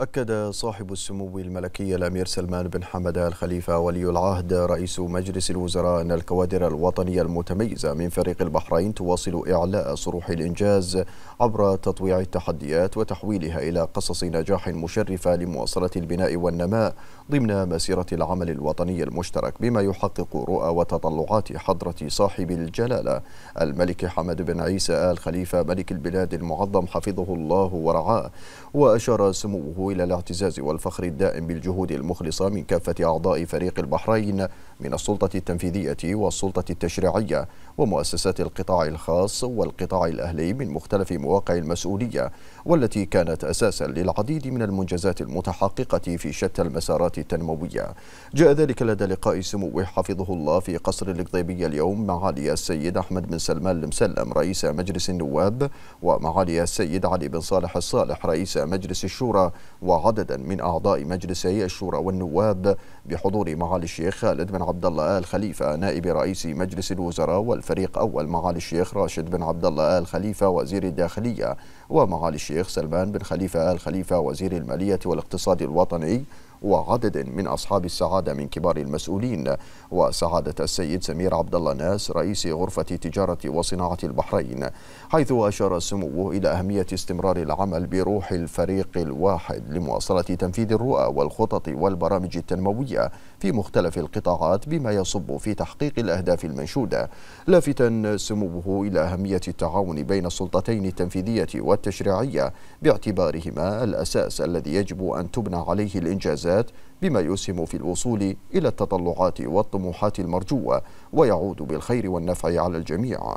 أكد صاحب السمو الملكي الأمير سلمان بن حمد الخليفة ولي العهد رئيس مجلس الوزراء أن الكوادر الوطنية المتميزة من فريق البحرين تواصل إعلاء صروح الإنجاز عبر تطويع التحديات وتحويلها إلى قصص نجاح مشرفة لمواصلة البناء والنماء ضمن مسيرة العمل الوطني المشترك بما يحقق رؤى وتطلعات حضرة صاحب الجلالة الملك حمد بن عيسى آل خليفة ملك البلاد المعظم حفظه الله ورعاه وأشار سموه إلى الاعتزاز والفخر الدائم بالجهود المخلصة من كافة أعضاء فريق البحرين من السلطة التنفيذية والسلطة التشريعية ومؤسسات القطاع الخاص والقطاع الأهلي من مختلف مواقع المسؤولية والتي كانت أساسا للعديد من المنجزات المتحققة في شتى المسارات التنموية جاء ذلك لدى لقاء سموه حفظه الله في قصر القضيبية اليوم معالي السيد أحمد بن سلمان المسلم رئيس مجلس النواب ومعالي السيد علي بن صالح الصالح رئيس مجلس الشورى وعددا من أعضاء مجلسي الشورى والنواب بحضور معالي الشيخ خالد بن عبد الله آل خليفة نائب رئيس مجلس الوزراء والفريق أول معالي الشيخ راشد بن عبد الله آل خليفة وزير الداخلية ومعالي الشيخ سلمان بن خليفة آل خليفة وزير المالية والاقتصاد الوطني وعدد من أصحاب السعادة من كبار المسؤولين وسعادة السيد سمير عبد الله ناس رئيس غرفة تجارة وصناعة البحرين حيث أشار سموه إلى أهمية استمرار العمل بروح الفريق الواحد لمواصلة تنفيذ الرؤى والخطط والبرامج التنموية في مختلف القطاعات بما يصب في تحقيق الأهداف المنشودة لافتا سموه إلى أهمية التعاون بين السلطتين التنفيذية والتشريعية باعتبارهما الأساس الذي يجب أن تبنى عليه الإنجازات الانجازات بما يسهم في الوصول الى التطلعات والطموحات المرجوه ويعود بالخير والنفع على الجميع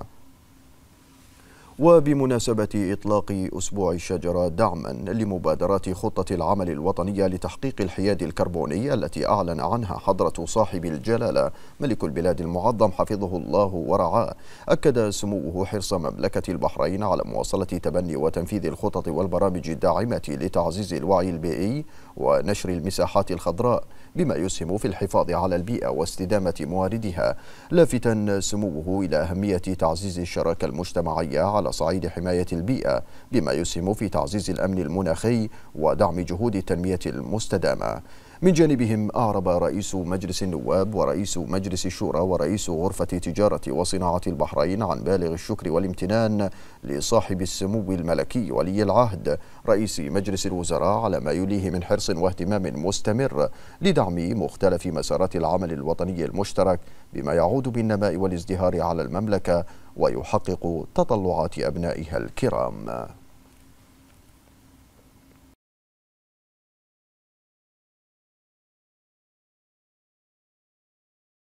وبمناسبة إطلاق أسبوع الشجرة دعما لمبادرات خطة العمل الوطنية لتحقيق الحياد الكربوني التي أعلن عنها حضرة صاحب الجلالة ملك البلاد المعظم حفظه الله ورعاه أكد سموه حرص مملكة البحرين على مواصلة تبني وتنفيذ الخطط والبرامج الداعمة لتعزيز الوعي البيئي ونشر المساحات الخضراء بما يسهم في الحفاظ على البيئة واستدامة مواردها لافتا سموه إلى أهمية تعزيز الشراكة المجتمعية على على صعيد حماية البيئة بما يسهم في تعزيز الأمن المناخي ودعم جهود التنمية المستدامة من جانبهم أعرب رئيس مجلس النواب ورئيس مجلس الشورى ورئيس غرفة تجارة وصناعة البحرين عن بالغ الشكر والامتنان لصاحب السمو الملكي ولي العهد رئيس مجلس الوزراء على ما يليه من حرص واهتمام مستمر لدعم مختلف مسارات العمل الوطني المشترك بما يعود بالنماء والازدهار على المملكة ويحقق تطلعات أبنائها الكرام